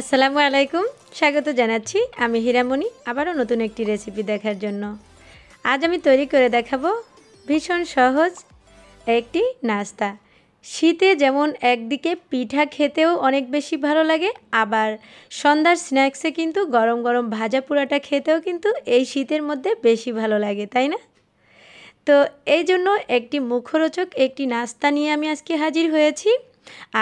আসসালামু আলাইকুম স্বাগত জানাচ্ছি আমি হীরামণি আবারও নতুন একটি রেসিপি দেখার জন্য আজ আমি তৈরি করে দেখাবো ভীষণ সহজ একটি নাস্তা শীতে যেমন একদিকে পিঠা খেতেও অনেক বেশি ভালো লাগে আবার সন্ধ্যার স্ন্যাক্সে কিন্তু গরম গরম ভাজা পোড়াটা খেতেও কিন্তু এই শীতের মধ্যে বেশি ভালো লাগে তাই না তো এই জন্য একটি মুখরোচক একটি নাস্তা নিয়ে আমি আজকে হাজির হয়েছি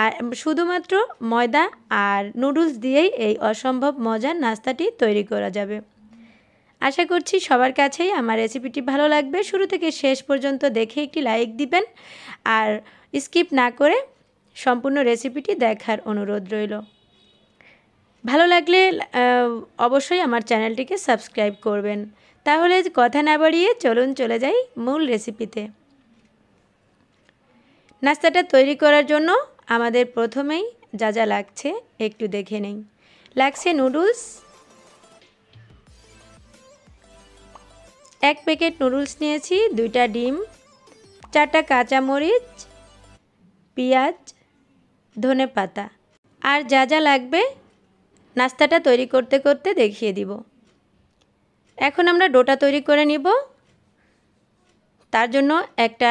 আর শুধুমাত্র ময়দা আর নুডলস দিয়েই এই অসম্ভব মজার নাস্তাটি তৈরি করা যাবে আশা করছি সবার কাছেই আমার রেসিপিটি ভালো লাগবে শুরু থেকে শেষ পর্যন্ত দেখে একটি লাইক দিবেন আর স্কিপ না করে সম্পূর্ণ রেসিপিটি দেখার অনুরোধ রইল ভালো লাগলে অবশ্যই আমার চ্যানেলটিকে সাবস্ক্রাইব করবেন তাহলে কথা না বাড়িয়ে চলুন চলে যাই মূল রেসিপিতে নাস্তাটা তৈরি করার জন্য আমাদের প্রথমেই যা যা লাগছে একটু দেখে নেই লাগছে নুডলস এক প্যাকেট নুডলস নিয়েছি দুইটা ডিম চারটা কাঁচামরিচ পেঁয়াজ ধনে পাতা আর যা যা লাগবে নাস্তাটা তৈরি করতে করতে দেখিয়ে দিব এখন আমরা ডোটা তৈরি করে নিব তার জন্য একটা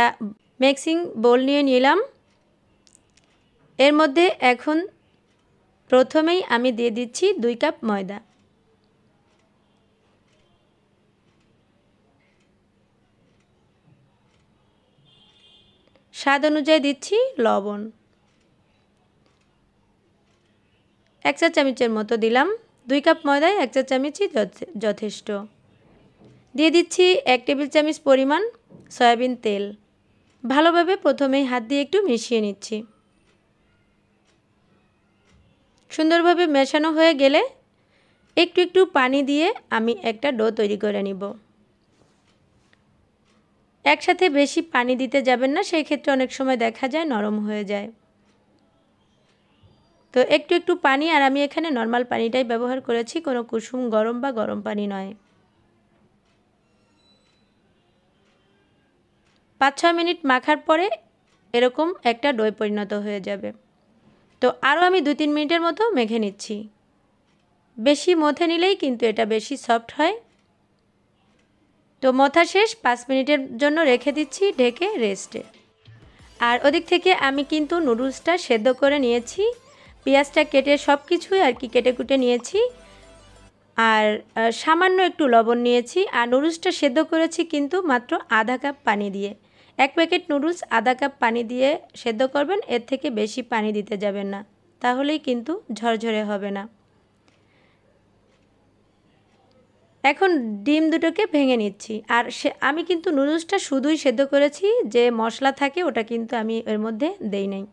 মিক্সিং বোল নিয়ে নিলাম এর মধ্যে এখন প্রথমেই আমি দিয়ে দিচ্ছি দুই কাপ ময়দা স্বাদ অনুযায়ী দিচ্ছি লবণ এক চা চামচের মতো দিলাম দুই কাপ ময়দায় এক চা চামচই যথেষ্ট দিয়ে দিচ্ছি এক টেবিল চামচ পরিমাণ সয়াবিন তেল ভালোভাবে প্রথমেই হাত দিয়ে একটু মিশিয়ে নিচ্ছি সুন্দরভাবে মেশানো হয়ে গেলে একটু একটু পানি দিয়ে আমি একটা ডো তৈরি করে নিব একসাথে বেশি পানি দিতে যাবেন না সেই ক্ষেত্রে অনেক সময় দেখা যায় নরম হয়ে যায় তো একটু একটু পানি আর আমি এখানে নর্মাল পানিটাই ব্যবহার করেছি কোনো কুসুম গরম বা গরম পানি নয় পাঁচ ছয় মিনিট মাখার পরে এরকম একটা ডোয় পরিণত হয়ে যাবে তো আরও আমি দু তিন মিনিটের মতো মেখে নিচ্ছি বেশি মথে নিলেই কিন্তু এটা বেশি সফট হয় তো মথা শেষ পাঁচ মিনিটের জন্য রেখে দিচ্ছি ঢেকে রেস্টে আর ওদিক থেকে আমি কিন্তু নুডলসটা সেদ্ধ করে নিয়েছি পেঁয়াজটা কেটে সব কিছুই আর কি কেটে কুটে নিয়েছি আর সামান্য একটু লবণ নিয়েছি আর নুডলসটা সেদ্ধ করেছি কিন্তু মাত্র আধা কাপ পানি দিয়ে এক প্যাকেট নুডলস আধা কাপ পানি দিয়ে সেদ্ধ করবেন এর থেকে বেশি পানি দিতে যাবেন না তাহলেই কিন্তু ঝরঝরে হবে না এখন ডিম দুটোকে ভেঙে নিচ্ছি আর সে আমি কিন্তু নুডলসটা শুধুই সেদ্ধ করেছি যে মশলা থাকে ওটা কিন্তু আমি এর মধ্যে দেই নাই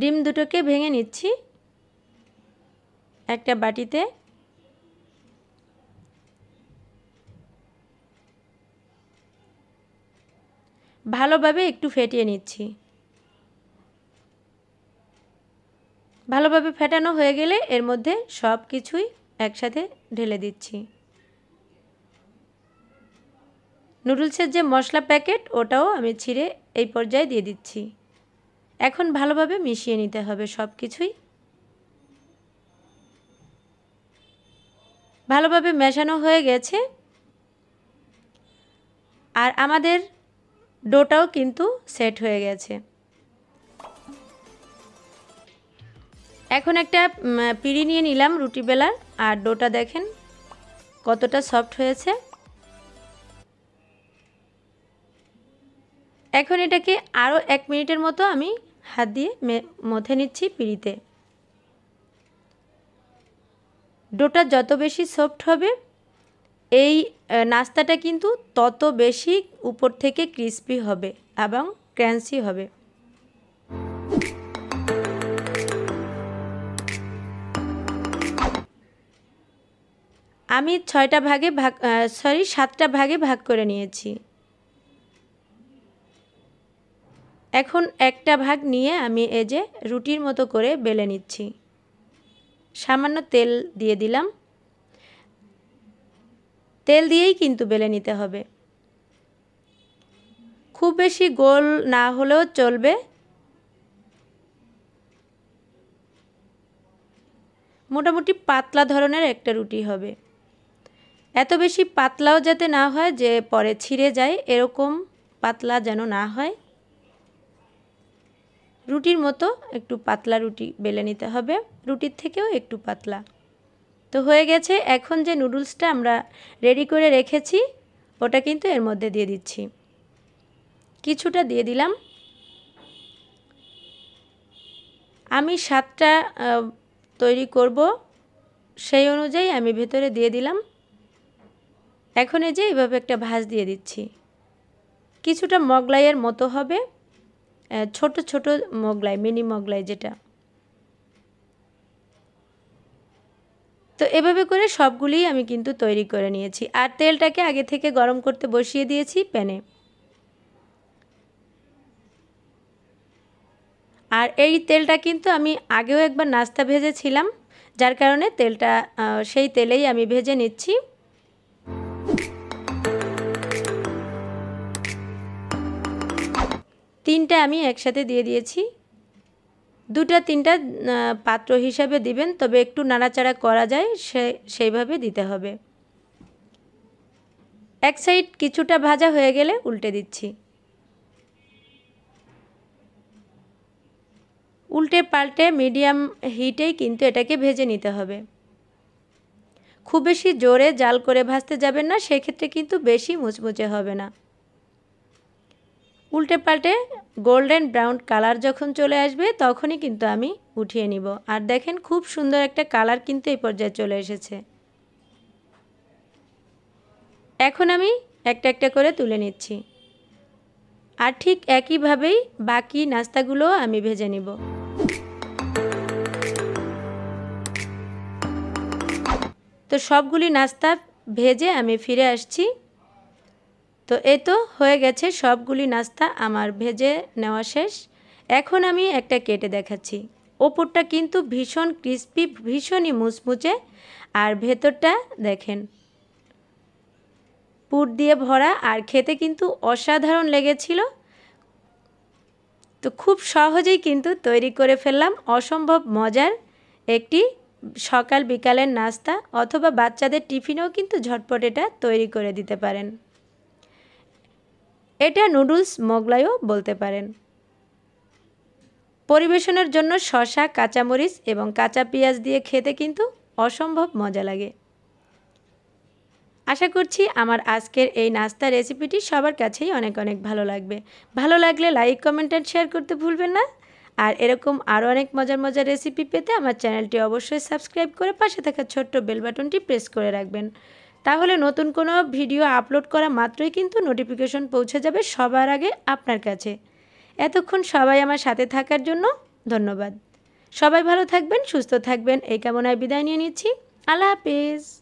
ডিম দুটোকে ভেঙে নিচ্ছি একটা বাটিতে ভালোভাবে একটু ফেটিয়ে নিচ্ছি ভালোভাবে ফেটানো হয়ে গেলে এর মধ্যে সব কিছুই একসাথে ঢেলে দিচ্ছি নুডলসের যে মশলা প্যাকেট ওটাও আমি ছিঁড়ে এই পর্যায়ে দিয়ে দিচ্ছি এখন ভালোভাবে মিশিয়ে নিতে হবে সব কিছুই ভালোভাবে মেশানো হয়ে গেছে আর আমাদের ডোটাও কিন্তু সেট হয়ে গেছে এখন একটা পিড়ি নিয়ে নিলাম রুটি বেলার আর ডোটা দেখেন কতটা সফট হয়েছে এখন এটাকে আরও এক মিনিটের মতো আমি হাত দিয়ে মথে নিচ্ছি পিড়িতে ডোটা যত বেশি সফট হবে এই নাস্তাটা কিন্তু তত বেশি উপর থেকে ক্রিসপি হবে এবং ক্র্যান্সি হবে আমি ছয়টা ভাগে ভাগ সরি সাতটা ভাগে ভাগ করে নিয়েছি এখন একটা ভাগ নিয়ে আমি এ যে রুটির মতো করে বেলে নিচ্ছি সামান্য তেল দিয়ে দিলাম তেল দিয়েই কিন্তু বেলে নিতে হবে খুব বেশি গোল না হলেও চলবে মোটামুটি পাতলা ধরনের একটা রুটি হবে এত বেশি পাতলাও যাতে না হয় যে পরে ছিঁড়ে যায় এরকম পাতলা যেন না হয় রুটির মতো একটু পাতলা রুটি বেলে নিতে হবে রুটির থেকেও একটু পাতলা তো হয়ে গেছে এখন যে নুডলসটা আমরা রেডি করে রেখেছি ওটা কিন্তু এর মধ্যে দিয়ে দিচ্ছি কিছুটা দিয়ে দিলাম আমি সাতটা তৈরি করব সেই অনুযায়ী আমি ভেতরে দিয়ে দিলাম এখন এই যে এইভাবে একটা ভাজ দিয়ে দিচ্ছি কিছুটা মগলাইয়ের মতো হবে ছোট ছোট মগলাই মিনি মগলাই যেটা তো এভাবে করে সবগুলিই আমি কিন্তু তৈরি করে নিয়েছি আর তেলটাকে আগে থেকে গরম করতে বসিয়ে দিয়েছি প্যানে আর এই তেলটা কিন্তু আমি আগেও একবার নাস্তা ভেজেছিলাম যার কারণে তেলটা সেই তেলেই আমি ভেজে নিচ্ছি তিনটা আমি একসাথে দিয়ে দিয়েছি দুটা তিনটা পাত্র হিসাবে দিবেন তবে একটু নাড়াচাড়া করা যায় সে সেইভাবে দিতে হবে এক সাইড কিছুটা ভাজা হয়ে গেলে উল্টে দিচ্ছি উল্টে পাল্টে মিডিয়াম হিটেই কিন্তু এটাকে ভেজে নিতে হবে খুব বেশি জোরে জাল করে ভাজতে যাবেন না সেক্ষেত্রে কিন্তু বেশি মুচমুচে হবে না উল্টে পাল্টে গোল্ডেন ব্রাউন কালার যখন চলে আসবে তখনই কিন্তু আমি উঠিয়ে নিব আর দেখেন খুব সুন্দর একটা কালার কিন্তু এই পর্যায়ে চলে এসেছে এখন আমি একটা একটা করে তুলে নিচ্ছি আর ঠিক একইভাবেই বাকি নাস্তাগুলো আমি ভেজে নিব তো সবগুলি নাস্তা ভেজে আমি ফিরে আসছি তো এ তো হয়ে গেছে সবগুলি নাস্তা আমার ভেজে নেওয়া শেষ এখন আমি একটা কেটে দেখাচ্ছি ওপরটা কিন্তু ভীষণ ক্রিস্পি ভীষণই মুচমুচে আর ভেতরটা দেখেন পুর দিয়ে ভরা আর খেতে কিন্তু অসাধারণ লেগেছিল তো খুব সহজেই কিন্তু তৈরি করে ফেললাম অসম্ভব মজার একটি সকাল বিকালের নাস্তা অথবা বাচ্চাদের টিফিনেও কিন্তু ঝটপট এটা তৈরি করে দিতে পারেন এটা নুডলস মোগলাইও বলতে পারেন পরিবেশনের জন্য শশা কাঁচামরিচ এবং কাঁচা পেঁয়াজ দিয়ে খেতে কিন্তু অসম্ভব মজা লাগে আশা করছি আমার আজকের এই নাস্তা রেসিপিটি সবার কাছেই অনেক অনেক ভালো লাগবে ভালো লাগলে লাইক কমেন্ট অ্যান্ড শেয়ার করতে ভুলবেন না আর এরকম আরও অনেক মজার মজার রেসিপি পেতে আমার চ্যানেলটি অবশ্যই সাবস্ক্রাইব করে পাশে থাকা ছোট্ট বেল বাটনটি প্রেস করে রাখবেন তাহলে নতুন কোনো ভিডিও আপলোড করা মাত্রই কিন্তু নোটিফিকেশন পৌঁছে যাবে সবার আগে আপনার কাছে এতক্ষণ সবাই আমার সাথে থাকার জন্য ধন্যবাদ সবাই ভালো থাকবেন সুস্থ থাকবেন এই কামনায় বিদায় নিয়ে নিচ্ছি আল্লাহ হাফেজ